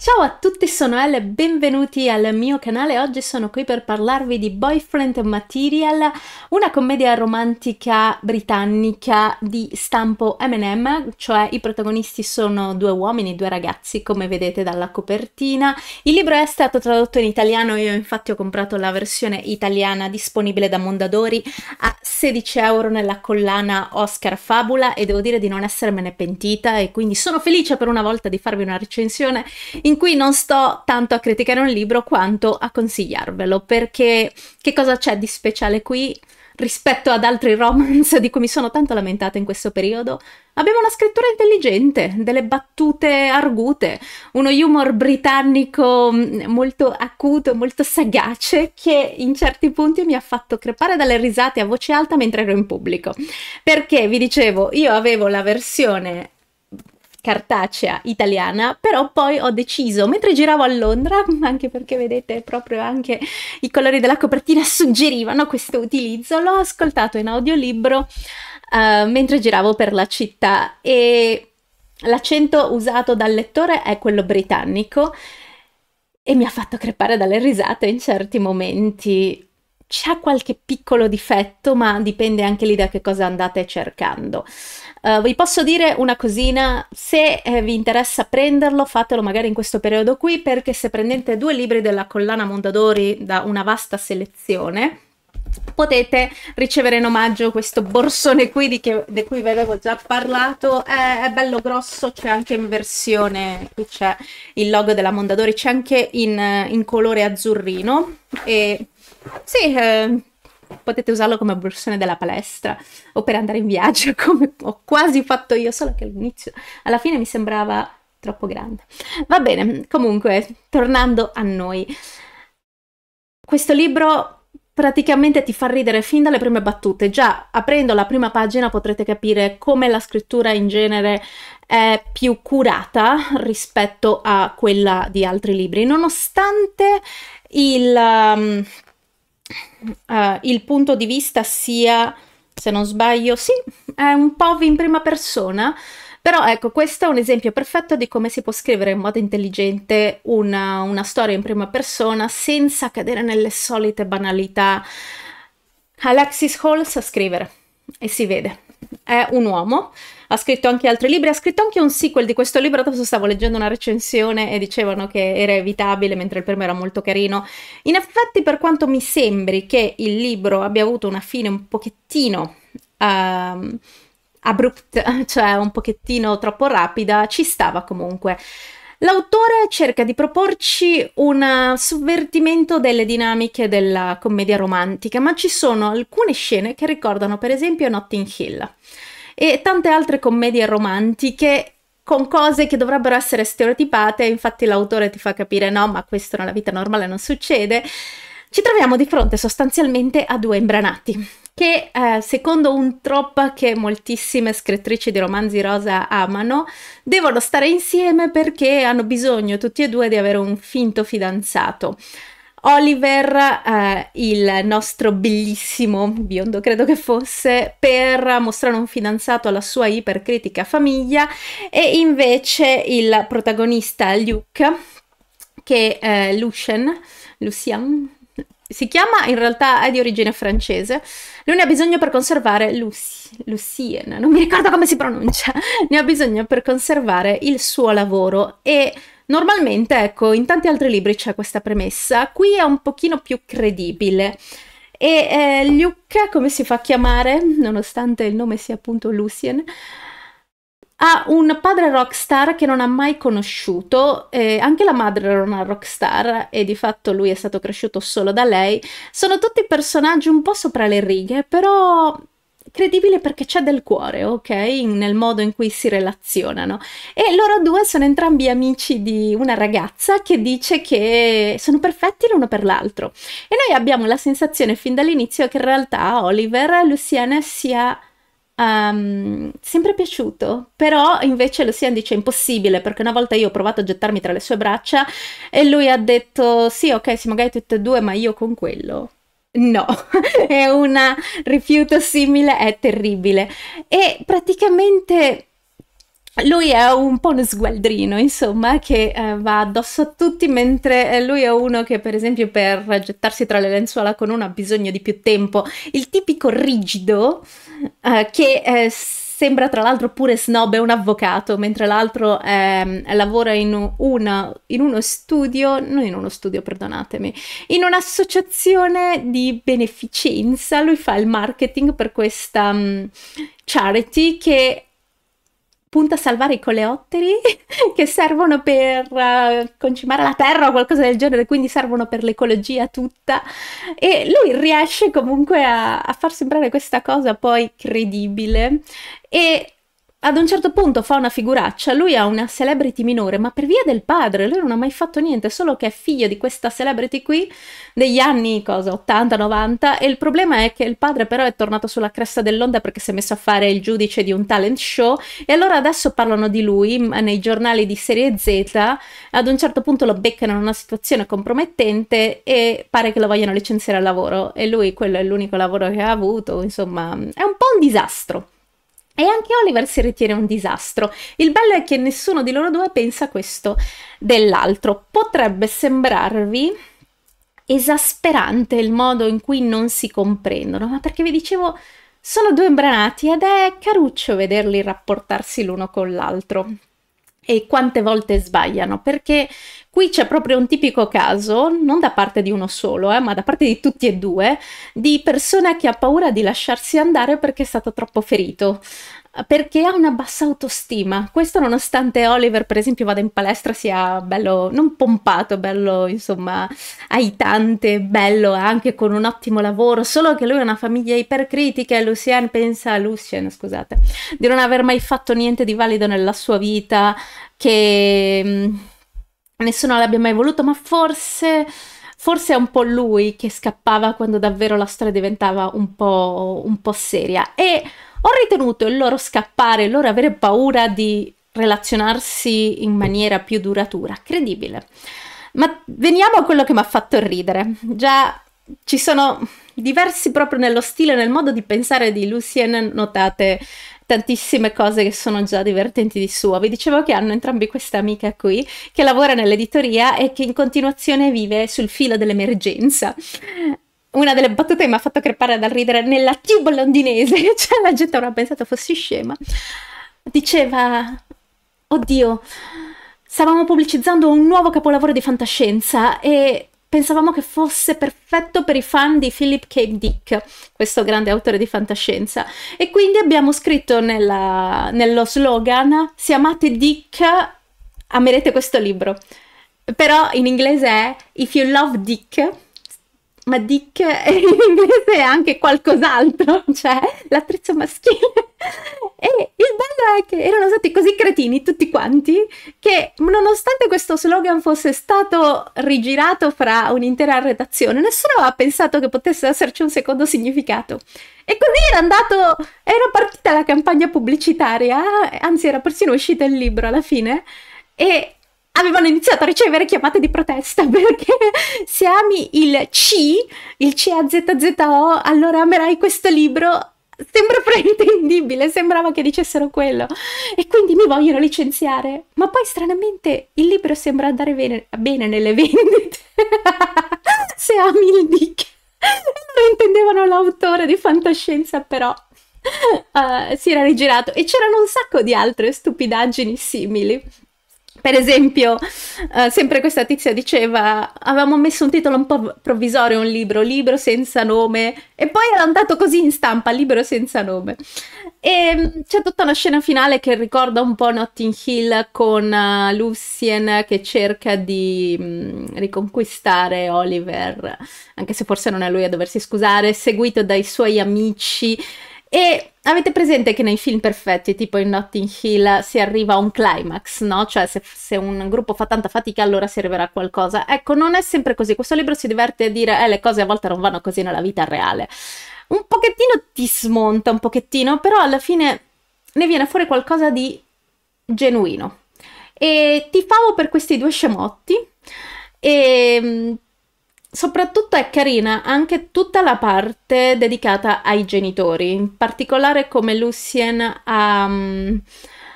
Ciao a tutti, sono Elle e benvenuti al mio canale. Oggi sono qui per parlarvi di Boyfriend Material, una commedia romantica britannica di stampo MM, cioè i protagonisti sono due uomini, due ragazzi, come vedete dalla copertina. Il libro è stato tradotto in italiano, io infatti ho comprato la versione italiana disponibile da Mondadori a 16 euro nella collana Oscar Fabula e devo dire di non essermene pentita e quindi sono felice per una volta di farvi una recensione in cui non sto tanto a criticare un libro quanto a consigliarvelo, perché che cosa c'è di speciale qui rispetto ad altri romance di cui mi sono tanto lamentata in questo periodo? Abbiamo una scrittura intelligente, delle battute argute, uno humor britannico mm, molto acuto, molto sagace, che in certi punti mi ha fatto crepare dalle risate a voce alta mentre ero in pubblico. Perché vi dicevo, io avevo la versione cartacea italiana, però poi ho deciso, mentre giravo a Londra, anche perché vedete proprio anche i colori della copertina suggerivano questo utilizzo, l'ho ascoltato in audiolibro uh, mentre giravo per la città e l'accento usato dal lettore è quello britannico e mi ha fatto crepare dalle risate in certi momenti c'è qualche piccolo difetto, ma dipende anche lì da che cosa andate cercando. Uh, vi posso dire una cosina, se eh, vi interessa prenderlo, fatelo magari in questo periodo qui, perché se prendete due libri della collana Mondadori da una vasta selezione, potete ricevere in omaggio questo borsone qui di, che, di cui vi avevo già parlato è, è bello grosso c'è anche in versione qui c'è il logo della Mondadori c'è anche in, in colore azzurrino e sì, eh, potete usarlo come borsone della palestra o per andare in viaggio, come ho quasi fatto io, solo che all'inizio, alla fine mi sembrava troppo grande. Va bene, comunque, tornando a noi. Questo libro praticamente ti fa ridere fin dalle prime battute. Già aprendo la prima pagina potrete capire come la scrittura in genere è più curata rispetto a quella di altri libri, nonostante il, ehm, uh, il punto di vista sia, se non sbaglio, sì, è un po' in prima persona, però ecco, questo è un esempio perfetto di come si può scrivere in modo intelligente una, una storia in prima persona senza cadere nelle solite banalità. Alexis Hall sa scrivere e si vede è un uomo, ha scritto anche altri libri, ha scritto anche un sequel di questo libro, adesso stavo leggendo una recensione e dicevano che era evitabile mentre il primo era molto carino. In effetti per quanto mi sembri che il libro abbia avuto una fine un pochettino... Um, ehm, abrupt, cioè un pochettino troppo rapida, ci stava comunque. L'autore cerca di proporci un sovvertimento delle dinamiche della commedia romantica, ma ci sono alcune scene che ricordano per esempio Notting Hill e tante altre commedie romantiche con cose che dovrebbero essere stereotipate, infatti l'autore ti fa capire no, ma questo nella vita normale non succede. Ci troviamo di fronte sostanzialmente a due imbranati che eh, secondo un trop che moltissime scrittrici di romanzi rosa amano, devono stare insieme perché hanno bisogno tutti e due di avere un finto fidanzato. Oliver, eh, il nostro bellissimo biondo credo che fosse, per mostrare un fidanzato alla sua ipercritica famiglia e invece il protagonista Luke, che eh, Lucien, Lucian, si chiama, in realtà è di origine francese. Lui ne ha bisogno per conservare Lucien, non mi ricordo come si pronuncia, ne ha bisogno per conservare il suo lavoro e normalmente, ecco, in tanti altri libri c'è questa premessa, qui è un pochino più credibile. E eh, Luke, come si fa a chiamare, nonostante il nome sia appunto Lucien, ha un padre rockstar che non ha mai conosciuto, eh, anche la madre era una rockstar e di fatto lui è stato cresciuto solo da lei. Sono tutti personaggi un po' sopra le righe, però credibile perché c'è del cuore, ok? Nel modo in cui si relazionano. E loro due sono entrambi amici di una ragazza che dice che sono perfetti l'uno per l'altro. E noi abbiamo la sensazione fin dall'inizio che in realtà Oliver Luciana sia um, sempre piaciuto, però invece Lucian dice impossibile perché una volta io ho provato a gettarmi tra le sue braccia e lui ha detto sì ok sì magari tutte e due ma io con quello. No, è un rifiuto simile, è terribile. E praticamente lui è un po' uno sgualdrino, insomma, che eh, va addosso a tutti, mentre eh, lui è uno che, per esempio, per gettarsi tra le lenzuola con uno ha bisogno di più tempo. Il tipico rigido eh, che eh, sembra tra l'altro pure snob, è un avvocato, mentre l'altro ehm, lavora in, una, in uno studio, non in uno studio, perdonatemi, in un'associazione di beneficenza. Lui fa il marketing per questa mh, mm, charity che punta a salvare i coleotteri che servono per uh, concimare la terra o qualcosa del genere, quindi servono per l'ecologia tutta. E lui riesce comunque a, a far sembrare questa cosa poi credibile e ad un certo punto fa una figuraccia, lui ha una celebrity minore, ma per via del padre, lui non ha mai fatto niente, solo che è figlio di questa celebrity qui degli anni 80-90 e il problema è che il padre però è tornato sulla cresta dell'onda perché si è messo a fare il giudice di un talent show e allora adesso parlano di lui nei giornali di serie Z, ad un certo punto lo beccano in una situazione compromettente e pare che lo vogliano licenziare al lavoro e lui quello è l'unico lavoro che ha avuto, insomma è un po' un disastro. E anche Oliver si ritiene un disastro. Il bello è che nessuno di loro due pensa questo dell'altro. Potrebbe sembrarvi esasperante il modo in cui non si comprendono, ma perché vi dicevo sono due imbranati ed è caruccio vederli rapportarsi l'uno con l'altro. E quante volte sbagliano, perché Qui c'è proprio un tipico caso, non da parte di uno solo, eh, ma da parte di tutti e due, di persona che ha paura di lasciarsi andare perché è stato troppo ferito perché ha una bassa autostima. Questo nonostante Oliver, per esempio, vada in palestra, sia bello, non pompato, bello, insomma, aitante, bello, eh, anche con un ottimo lavoro, solo che lui ha una famiglia ipercritica e Lucien pensa, Lucien, scusate, di non aver mai fatto niente di valido nella sua vita, che mm, nessuno l'abbia mai voluto, ma forse, forse è un po' lui che scappava quando davvero la storia diventava un po', un po' seria. E ho ritenuto il loro scappare, il loro avere paura di relazionarsi in maniera più duratura, credibile. Ma veniamo a quello che mi ha fatto ridere. Già ci sono diversi proprio nello stile, nel modo di pensare di Lucien, notate tantissime cose che sono già divertenti di suo. Vi dicevo che hanno entrambi questa amica qui che lavora nell'editoria e che in continuazione vive sul filo dell'emergenza una delle battute mi ha fatto crepare dal ridere nella tuba londinese, cioè la gente avrà pensato fossi scema. Diceva, oddio, stavamo pubblicizzando un nuovo capolavoro di fantascienza e pensavamo che fosse perfetto per i fan di Philip K. Dick, questo grande autore di fantascienza. E quindi abbiamo scritto nella, nello slogan: Se amate Dick, amerete questo libro. Però in inglese è If you love Dick, ma dick in inglese è anche qualcos'altro, cioè l'attrezzo maschile. e il bello è che erano stati così cretini tutti quanti che nonostante questo slogan fosse stato rigirato fra un'intera redazione, nessuno ha pensato che potesse esserci un secondo significato. E così era andato, era partita la campagna pubblicitaria, anzi era persino uscito il libro alla fine, e avevano iniziato a ricevere chiamate di protesta perché se ami il C, il C-A-Z-Z-O, allora amerai questo libro. Sembra preintendibile, sembrava che dicessero quello. E quindi mi vogliono licenziare. Ma poi stranamente il libro sembra andare bene, bene nelle vendite. se ami il Dick. Lo intendevano l'autore di fantascienza, però uh, si era rigirato e c'erano un sacco di altre stupidaggini simili. Per esempio, eh, sempre questa tizia diceva, avevamo messo un titolo un po' provvisorio, un libro, libro senza nome, e poi era andato così in stampa, libro senza nome. E mm, c'è tutta una scena finale che ricorda un po' Notting Hill con uh, Lucien che cerca di mh, mm, riconquistare Oliver, anche se forse non è lui a doversi scusare, seguito dai suoi amici e avete presente che nei film perfetti, tipo in Notting Hill, si arriva a un climax, no? Cioè se, se, un gruppo fa tanta fatica allora si arriverà a qualcosa. Ecco, non è sempre così. Questo libro si diverte a dire, eh, le cose a volte non vanno così nella vita reale. Un pochettino ti smonta, un pochettino, però alla fine ne viene fuori qualcosa di genuino. E ti favo per questi due scemotti e ehm, Soprattutto è carina anche tutta la parte dedicata ai genitori, in particolare come Lucien um,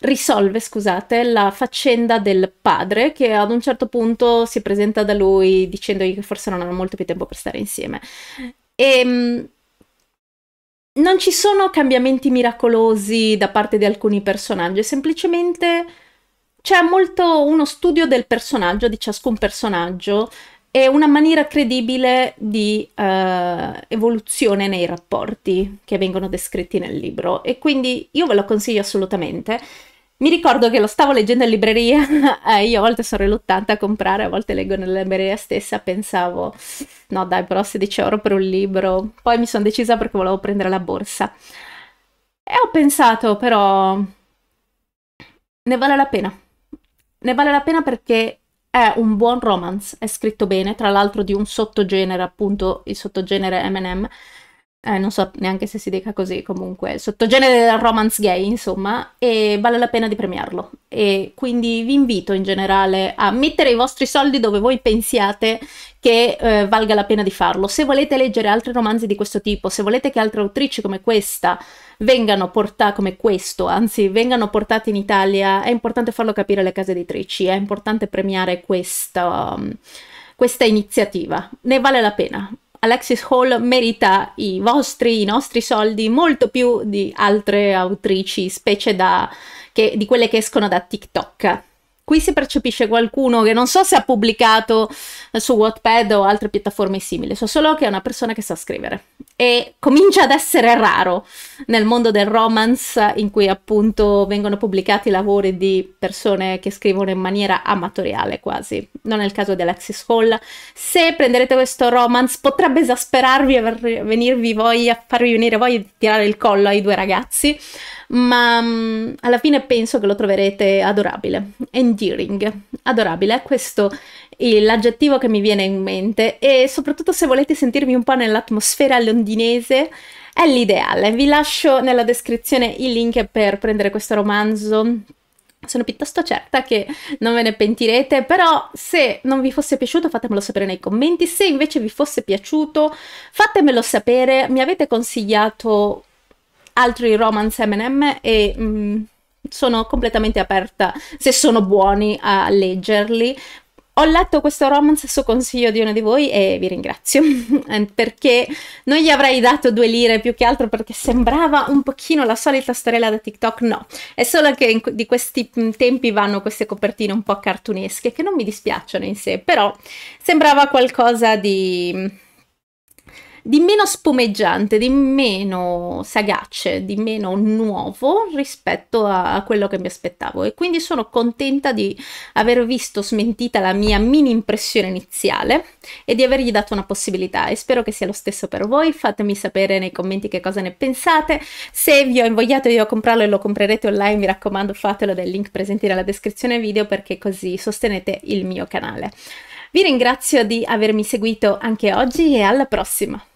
risolve, scusate, la faccenda del padre che ad un certo punto si presenta da lui dicendogli che forse non hanno molto più tempo per stare insieme. E um, non ci sono cambiamenti miracolosi da parte di alcuni personaggi, semplicemente c'è molto uno studio del personaggio, di ciascun personaggio è una maniera credibile di uh, evoluzione nei rapporti che vengono descritti nel libro e quindi io ve lo consiglio assolutamente. Mi ricordo che lo stavo leggendo in libreria, eh, io a volte sono riluttante a comprare, a volte leggo nella libreria stessa, pensavo no dai però 16 euro per un libro, poi mi sono decisa perché volevo prendere la borsa e ho pensato però ne vale la pena, ne vale la pena perché è un buon romance, è scritto bene, tra l'altro di un sottogenere, appunto il sottogenere MM, eh, non so neanche se si dica così comunque, sottogenere del romance gay, insomma, e vale la pena di premiarlo. E quindi vi invito in generale a mettere i vostri soldi dove voi pensiate che eh, valga la pena di farlo. Se volete leggere altri romanzi di questo tipo, se volete che altre autrici come questa vengano portate come questo, anzi vengano portate in Italia, è importante farlo capire alle case editrici, è importante premiare questa, questa iniziativa. Ne vale la pena Alexis Hall merita i vostri, i nostri soldi molto più di altre autrici, specie da, che, di quelle che escono da TikTok qui si percepisce qualcuno che non so se ha pubblicato eh, su Wattpad o altre piattaforme simili, so solo che è una persona che sa scrivere e comincia ad essere raro nel mondo del romance in cui appunto vengono pubblicati lavori di persone che scrivono in maniera amatoriale quasi, non è il caso di Alexis Hall. Se prenderete questo romance potrebbe esasperarvi e venirvi a farvi venire voi di tirare il collo ai due ragazzi, ma mm, alla fine penso che lo troverete adorabile. E endearing, adorabile, questo è l'aggettivo che mi viene in mente e soprattutto se volete sentirmi un po' nell'atmosfera londinese è l'ideale. Vi lascio nella descrizione il link per prendere questo romanzo sono piuttosto certa che non ve ne pentirete, però se non vi fosse piaciuto fatemelo sapere nei commenti, se invece vi fosse piaciuto fatemelo sapere, mi avete consigliato altri romance M&M e... Mm, sono completamente aperta se sono buoni a leggerli. Ho letto questo romance su consiglio di uno di voi e vi ringrazio eh, perché non gli avrei dato due lire più che altro perché sembrava un pochino la solita storella da TikTok, no, è solo che in, di questi tempi vanno queste copertine un po' cartunesche che non mi dispiacciono in sé, però sembrava qualcosa di di meno spumeggiante, di meno sagace, di meno nuovo rispetto a, quello che mi aspettavo e quindi sono contenta di aver visto smentita la mia mini impressione iniziale e di avergli dato una possibilità e spero che sia lo stesso per voi, fatemi sapere nei commenti che cosa ne pensate, se vi ho invogliato io a comprarlo e lo comprerete online mi raccomando fatelo dai link presente nella descrizione video perché così sostenete il mio canale. Vi ringrazio di avermi seguito anche oggi e alla prossima!